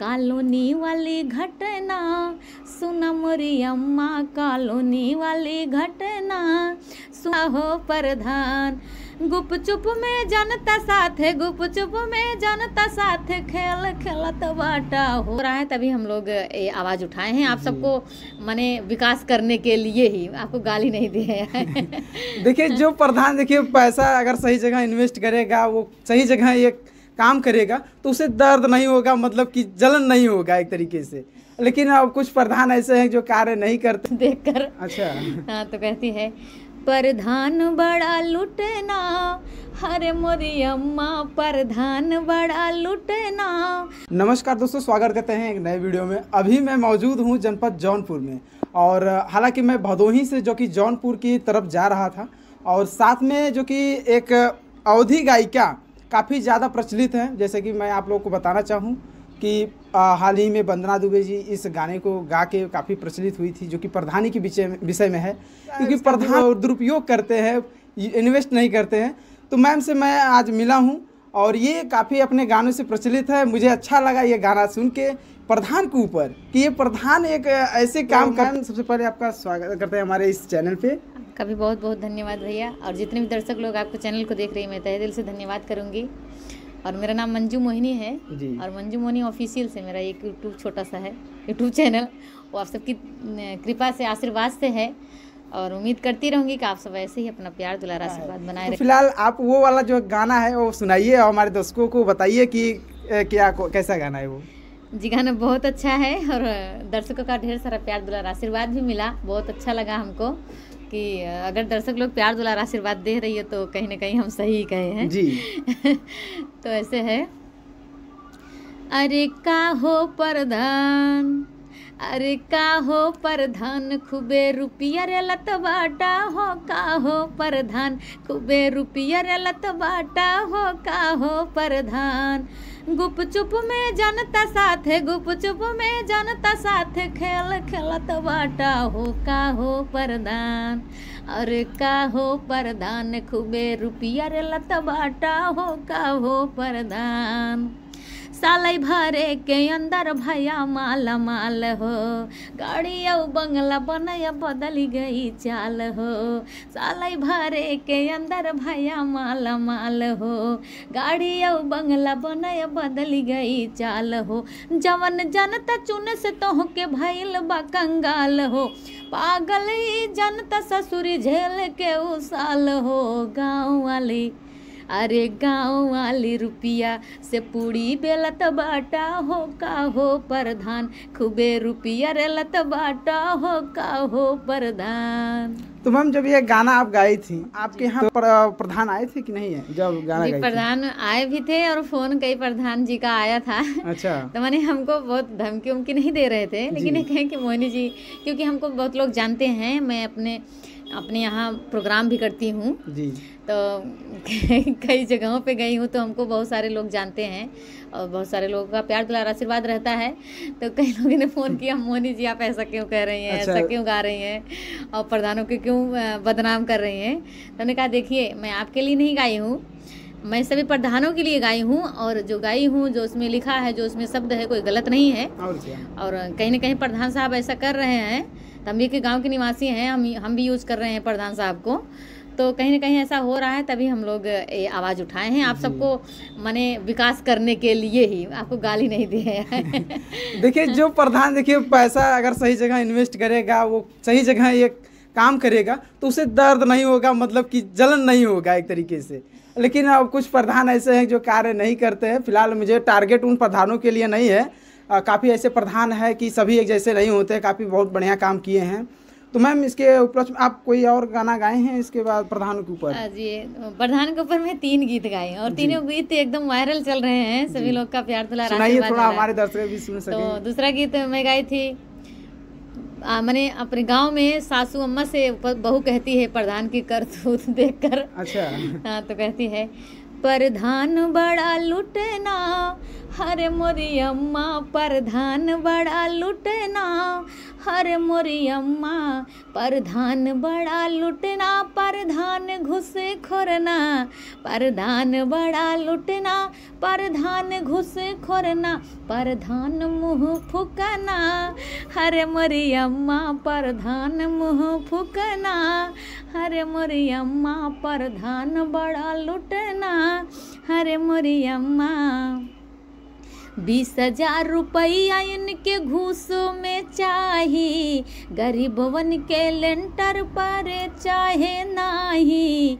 Colony वाली घटना सुना मोरी अम्मा कॉलोनी वाली घटना सुना हो प्रधान गुपचुप में जनता साथ है गुपचुप में जनता साथ है खेल खेलत बाटा हो रहा है तभी हम लोग ये आवाज़ उठाए हैं आप सबको माने विकास करने के लिए ही आपको गाली नहीं दी है देखिए जो प्रधान देखिए पैसा अगर सही जगह इन्वेस्ट करेगा वो सही जगह एक काम करेगा तो उसे दर्द नहीं होगा मतलब कि जलन नहीं होगा एक तरीके से लेकिन अब कुछ प्रधान ऐसे हैं जो कार्य नहीं करते देखकर अच्छा हाँ तो कहती है प्रधान बड़ा लुटना हरे मोरी अम्मा प्रधान बड़ा लुटना नमस्कार दोस्तों स्वागत करते हैं एक नए वीडियो में अभी मैं मौजूद हूँ जनपद जौनपुर में और हालांकि मैं भदोही से जो कि जौनपुर की तरफ जा रहा था और साथ में जो कि एक अवधि गायिका काफ़ी ज़्यादा प्रचलित हैं जैसे कि मैं आप लोगों को बताना चाहूँ कि हाल ही में वंदना दुबे जी इस गाने को गा के काफ़ी प्रचलित हुई थी जो कि प्रधानी के विषय में है क्योंकि प्रधान दुरुपयोग करते हैं इन्वेस्ट नहीं करते हैं तो मैम से मैं आज मिला हूँ और ये काफ़ी अपने गानों से प्रचलित है मुझे अच्छा लगा ये गाना सुन के प्रधान के ऊपर कि ये प्रधान एक ऐसे काम तो कर सबसे पहले आपका स्वागत करते हैं हमारे इस चैनल पे का भी बहुत बहुत धन्यवाद भैया और जितने भी दर्शक लोग आपके चैनल को देख रहे हैं मैं तहे दिल से धन्यवाद करूँगी और मेरा नाम मंजू मोहिनी है और मंजू मोहिनी ऑफिशियल से मेरा एक यूट्यूब छोटा सा है यूट्यूब चैनल वो आप सबकी कृपा से आशीर्वाद से है और उम्मीद करती रहूंगी कि आप सब ऐसे ही अपना प्यार दुलारा हाँ। आशीर्वाद बनाए तो फिलहाल आप वो वाला जो गाना है वो सुनाइए और हमारे दोस्तों को बताइए कि क्या कैसा गाना है वो जी गाना बहुत अच्छा है और दर्शकों का ढेर सारा प्यार दुलार आशीर्वाद भी मिला बहुत अच्छा लगा हमको कि अगर दर्शक लोग प्यार दुलार आशीर्वाद दे रही है तो कहीं ना कहीं हम सही कहे हैं जी तो ऐसे है अरे का हो प्रधान अरे का हो प्रधान खूबे रुपया रे लत बाटा हो का हो प्रधान खूबे रुपया रे लत बाटा हो का हो प्रधान गुपचुप में जनता साथ गुपचुप में जनता साथ खेल खेलत बाटा हो का हो प्रधान अरे का हो प्रधान खूबे रुपया रे लत बाटा हो का हो प्रधान साल भरे के अंदर भैया माल माल हो गाड़ी और बंगला बनया बदल गई चाल हो साल भरे के अंदर भैया माल माल हो गाड़ी और बंगला बनया बदल गई चाल हो जवन जनता चुने से तोह के भैल बा कंगाल हो पागल जनता ससुर झेल के उसाल हो गाँव वाली अरे गाँव वाली रुपया से पूरी बेलत बाटा हो का हो प्रधान खूबे रुपया रेलत बाटा हो का हो प्रधान तो मैम जब ये गाना आप गाई थी आपके यहाँ तो प्रधान आए थे कि नहीं है जब गाना गाई प्रधान आए भी थे और फोन कई प्रधान जी का आया था अच्छा तो मैंने हमको बहुत धमकी उमकी नहीं दे रहे थे लेकिन ये कहें कि मोहिनी जी क्योंकि हमको बहुत लोग जानते हैं मैं अपने अपने यहाँ प्रोग्राम भी करती हूँ तो कई जगहों पे गई हूँ तो हमको बहुत सारे लोग जानते हैं और बहुत सारे लोगों का प्यार दुलार आशीर्वाद रहता है तो कई लोगों ने फ़ोन किया मोनी जी आप ऐसा क्यों कह रही हैं अच्छा। ऐसा क्यों गा रही हैं और प्रधानों के क्यों बदनाम कर रही हैं तो मैंने कहा देखिए मैं आपके लिए नहीं गाई हूँ मैं सभी प्रधानों के लिए गाई हूँ और जो गाई हूँ जो उसमें लिखा है जो उसमें शब्द है कोई गलत नहीं है और, कहीं ना कहीं प्रधान साहब ऐसा कर रहे हैं भी के गाँव के निवासी हैं हम हम भी यूज़ कर रहे हैं प्रधान साहब को तो कहीं ना कहीं ऐसा हो रहा है तभी हम लोग आवाज़ उठाए हैं आप सबको माने विकास करने के लिए ही आपको गाली नहीं दी है देखिए जो प्रधान देखिए पैसा अगर सही जगह इन्वेस्ट करेगा वो सही जगह ये काम करेगा तो उसे दर्द नहीं होगा मतलब कि जलन नहीं होगा एक तरीके से लेकिन अब कुछ प्रधान ऐसे हैं जो कार्य नहीं करते हैं फिलहाल मुझे टारगेट उन प्रधानों के लिए नहीं है काफ़ी ऐसे प्रधान है कि सभी एक जैसे नहीं होते काफ़ी बहुत बढ़िया काम किए हैं तो मैम इसके उपलक्ष्य आप कोई और गाना गाए हैं इसके बाद प्रधान के ऊपर हाँ जी प्रधान के ऊपर मैं तीन गीत गाए और तीनों गीत एकदम वायरल चल रहे हैं सभी लोग का प्यार दुला थोड़ा हमारे दर्शक भी सुन सके तो दूसरा गीत मैं गाई थी मैंने अपने गांव में सासू अम्मा से बहू कहती है प्रधान की करतूत देखकर अच्छा हाँ तो कहती है प्रधान बड़ा लुटना हरे मोदी अम्मा प्रधान बड़ा लुटना हर मुरियम्मा परधान बड़ा लुटना प्रधान घुस खोरना प्रधान बड़ा लुटना प्रधान घुस खोरना प्रधान मुँह फुकना हर मुरियम्मा प्रधान मुँह फुकना हर मुरियम्मा प्रधान बड़ा लुटना हर अम्मा बीस हजार रुपया इनके घूस में चाही गरीबवन के लेंटर पर चाहे नाही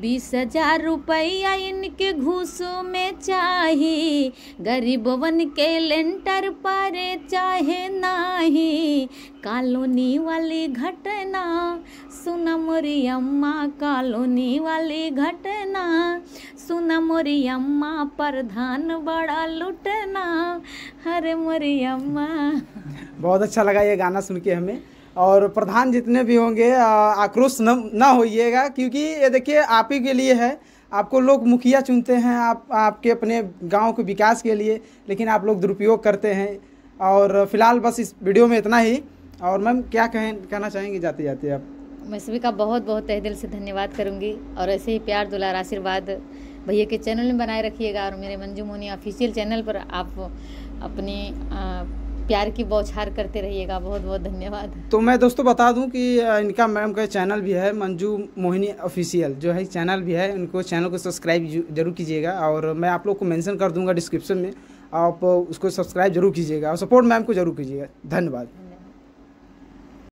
बीस हजार रुपया इनके घूस में चाही गरीबवन के लेंटर पर चाहे नाही कॉलोनी वाली घटना सुन मोरी अम्मा कॉलोनी वाली घटना सुन अम्मा प्रधान बड़ा लुटना हरे अम्मा बहुत अच्छा लगा ये गाना सुन के हमें और प्रधान जितने भी होंगे आक्रोश न ना होइएगा क्योंकि ये देखिए आप ही के लिए है आपको लोग मुखिया चुनते हैं आप आपके अपने गांव के विकास के लिए लेकिन आप लोग दुरुपयोग करते हैं और फिलहाल बस इस वीडियो में इतना ही और मैम क्या कहें कहना चाहेंगे जाते जाते आप मैं सभी का बहुत बहुत तह दिल से धन्यवाद करूँगी और ऐसे ही प्यार दुलार आशीर्वाद भैया के चैनल में बनाए रखिएगा और मेरे मंजू मोनी ऑफिशियल चैनल पर आप अपनी प्यार की बौछार करते रहिएगा बहुत बहुत धन्यवाद तो मैं दोस्तों बता दूं कि इनका मैम का चैनल भी है मंजू मोहिनी ऑफिशियल जो है चैनल भी है इनको चैनल को सब्सक्राइब जरूर कीजिएगा और मैं आप लोग को मेंशन कर दूंगा डिस्क्रिप्शन में आप उसको सब्सक्राइब जरूर कीजिएगा और सपोर्ट मैम को जरूर कीजिएगा धन्यवाद